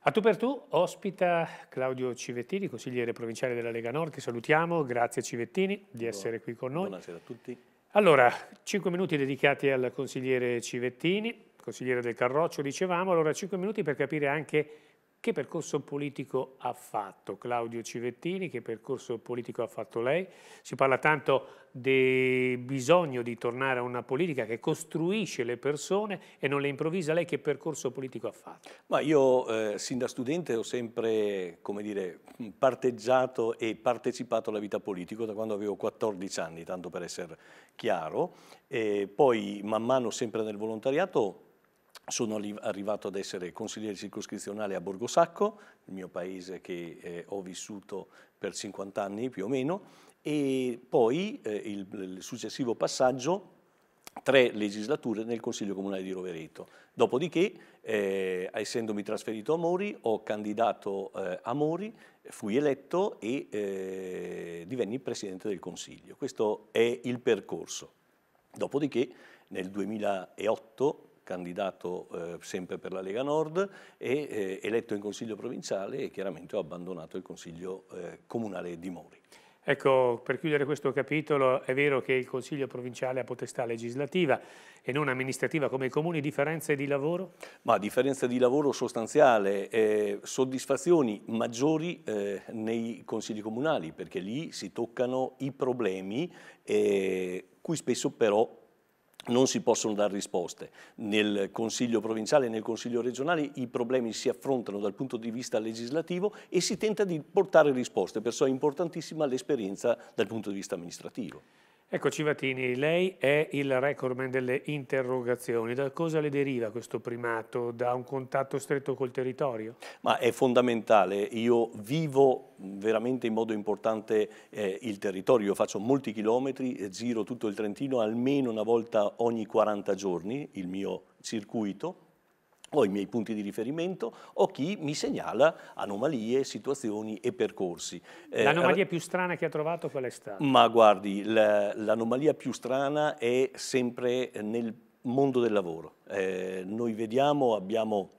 A tu per tu ospita Claudio Civettini, consigliere provinciale della Lega Nord, che salutiamo. Grazie Civettini di essere qui con noi. Buonasera a tutti. Allora, 5 minuti dedicati al consigliere Civettini, consigliere del Carroccio, dicevamo. Allora, 5 minuti per capire anche che percorso politico ha fatto Claudio Civettini? Che percorso politico ha fatto lei? Si parla tanto del bisogno di tornare a una politica che costruisce le persone e non le improvvisa. Lei che percorso politico ha fatto? Ma io eh, sin da studente ho sempre, come dire, parteggiato e partecipato alla vita politica da quando avevo 14 anni, tanto per essere chiaro. E poi man mano sempre nel volontariato sono arrivato ad essere consigliere circoscrizionale a Borgosacco, il mio paese che eh, ho vissuto per 50 anni più o meno, e poi eh, il, il successivo passaggio tre legislature nel Consiglio Comunale di Rovereto. Dopodiché, eh, essendomi trasferito a Mori, ho candidato eh, a Mori, fui eletto e eh, divenni Presidente del Consiglio. Questo è il percorso. Dopodiché, nel 2008, candidato eh, sempre per la Lega Nord, e eh, eletto in consiglio provinciale e chiaramente ho abbandonato il consiglio eh, comunale di Mori. Ecco, per chiudere questo capitolo, è vero che il Consiglio provinciale ha potestà legislativa e non amministrativa come i comuni, differenze di lavoro? Ma differenza di lavoro sostanziale, eh, soddisfazioni maggiori eh, nei consigli comunali, perché lì si toccano i problemi eh, cui spesso però non si possono dare risposte. Nel Consiglio provinciale e nel Consiglio regionale i problemi si affrontano dal punto di vista legislativo e si tenta di portare risposte, perciò è importantissima l'esperienza dal punto di vista amministrativo. Ecco Civatini, lei è il recordman delle interrogazioni. Da cosa le deriva questo primato? Da un contatto stretto col territorio? Ma è fondamentale. Io vivo veramente in modo importante eh, il territorio. Io faccio molti chilometri, eh, giro tutto il Trentino almeno una volta ogni 40 giorni, il mio circuito ho i miei punti di riferimento o chi mi segnala anomalie, situazioni e percorsi. Eh, l'anomalia più strana che ha trovato qual è stata? Ma guardi, l'anomalia più strana è sempre nel mondo del lavoro. Eh, noi vediamo, abbiamo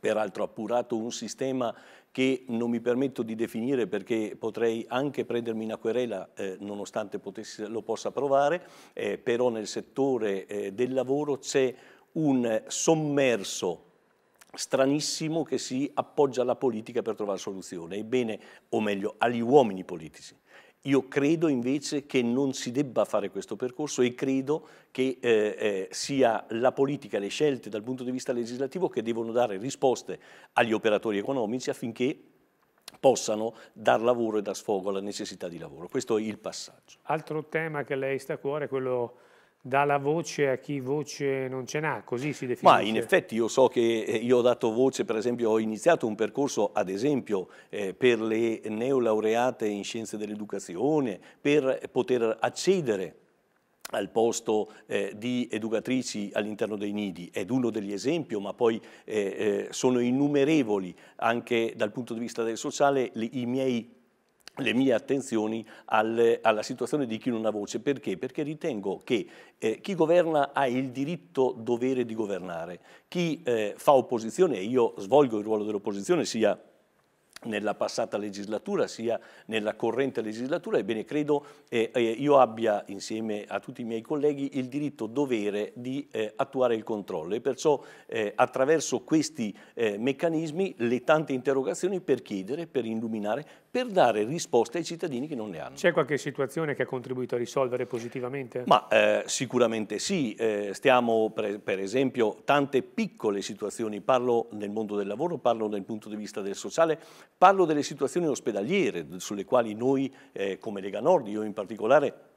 peraltro appurato un sistema che non mi permetto di definire perché potrei anche prendermi una querela eh, nonostante potessi, lo possa provare, eh, però nel settore eh, del lavoro c'è un sommerso stranissimo che si appoggia alla politica per trovare soluzione, ebbene, o meglio, agli uomini politici. Io credo invece che non si debba fare questo percorso e credo che eh, eh, sia la politica, le scelte dal punto di vista legislativo che devono dare risposte agli operatori economici affinché possano dar lavoro e dar sfogo alla necessità di lavoro. Questo è il passaggio. Altro tema che lei sta a cuore è quello dà la voce a chi voce non ce n'ha, così si definisce. Ma in effetti io so che eh, io ho dato voce, per esempio ho iniziato un percorso ad esempio eh, per le neolaureate in scienze dell'educazione, per poter accedere al posto eh, di educatrici all'interno dei nidi ed uno degli esempi, ma poi eh, eh sono innumerevoli anche dal punto di vista del sociale i miei le mie attenzioni alle, alla situazione di chi non ha voce. Perché? Perché ritengo che eh, chi governa ha il diritto dovere di governare, chi eh, fa opposizione, e io svolgo il ruolo dell'opposizione sia nella passata legislatura sia nella corrente legislatura, ebbene credo eh, eh, io abbia insieme a tutti i miei colleghi il diritto dovere di eh, attuare il controllo e perciò eh, attraverso questi eh, meccanismi le tante interrogazioni per chiedere, per illuminare, per dare risposte ai cittadini che non ne hanno. C'è qualche situazione che ha contribuito a risolvere positivamente? Ma eh, sicuramente sì, stiamo per, per esempio tante piccole situazioni, parlo nel mondo del lavoro, parlo dal punto di vista del sociale, Parlo delle situazioni ospedaliere sulle quali noi eh, come Lega Nord, io in particolare,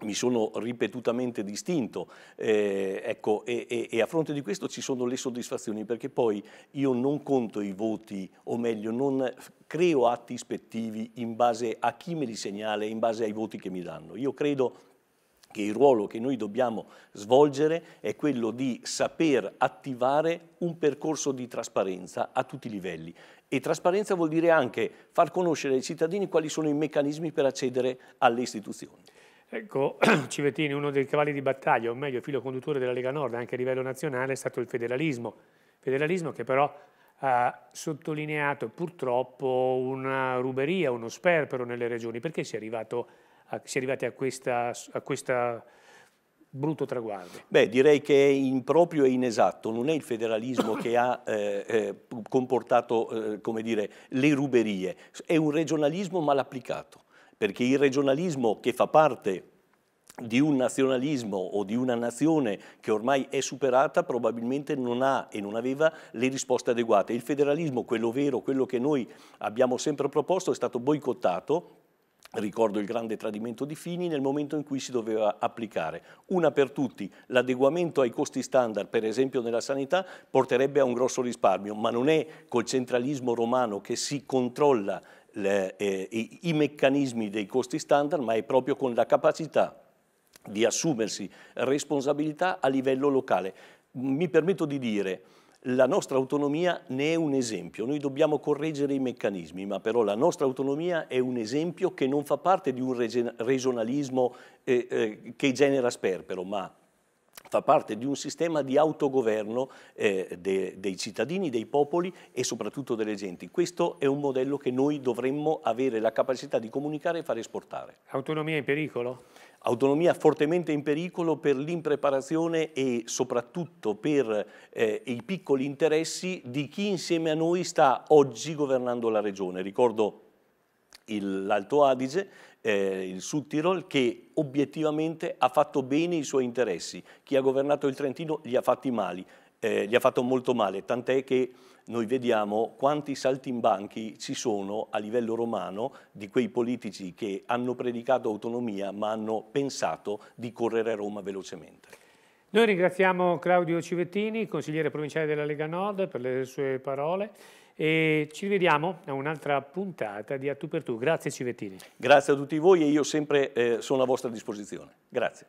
mi sono ripetutamente distinto eh, ecco, e, e, e, a fronte di questo ci sono le soddisfazioni perché poi io non conto i voti o meglio non creo atti ispettivi in base a chi me li segnala in base ai voti che mi danno. Io credo che il ruolo che noi dobbiamo svolgere è quello di saper attivare un percorso di trasparenza a tutti i livelli. E trasparenza vuol dire anche far conoscere ai cittadini quali sono i meccanismi per accedere alle istituzioni. Ecco, Civettini, uno dei cavalli di battaglia, o meglio, filo conduttore della Lega Nord, anche a livello nazionale, è stato il federalismo. Federalismo che però ha sottolineato purtroppo una ruberia, uno sperpero nelle regioni. Perché si è arrivato a a, si è arrivati a questa, a questa brutto traguardo? Beh, direi che è improprio e inesatto, non è il federalismo che ha eh, eh comportato eh, come dire, le ruberie, è un regionalismo mal applicato, perché il regionalismo che fa parte di un nazionalismo o di una nazione che ormai è superata probabilmente non ha e non aveva le risposte adeguate. Il federalismo, quello vero, quello che noi abbiamo sempre proposto, è stato boicottato Ricordo il grande tradimento di Fini nel momento in cui si doveva applicare. Una per tutti, l'adeguamento ai costi standard, per esempio nella sanità, porterebbe a un grosso risparmio, ma non è col centralismo romano che si controlla le, eh, i, i meccanismi dei costi standard, ma è proprio con la capacità di assumersi responsabilità a livello locale. Mi permetto di dire la nostra autonomia ne è un esempio, noi dobbiamo correggere i meccanismi, ma però la nostra autonomia è un esempio che non fa parte di un regionalismo eh, eh, che genera sperpero, ma fa parte di un sistema di autogoverno eh, de, dei cittadini, dei popoli e soprattutto delle genti. Questo è un modello che noi dovremmo avere la capacità di comunicare e far esportare. Autonomia in pericolo? autonomia fortemente in pericolo per l'impreparazione e soprattutto per eh, i piccoli interessi di chi insieme a noi sta oggi governando la regione. Ricordo l'Alto Adige, eh, il Sud Tirol, che obiettivamente ha fatto bene i suoi interessi. Chi ha governato il Trentino li ha fatti male, eh, gli ha fatto molto male, tant'è che noi vediamo quanti saltimbanchi ci sono a livello romano di quei politici che hanno predicato autonomia ma hanno pensato di correre a Roma velocemente. Noi ringraziamo Claudio Civettini, consigliere provinciale della Lega Nord, per le sue parole e ci rivediamo a un'altra puntata di A Tu per Tu. Grazie Civettini. Grazie a tutti voi e io sempre eh, sono a vostra disposizione. Grazie.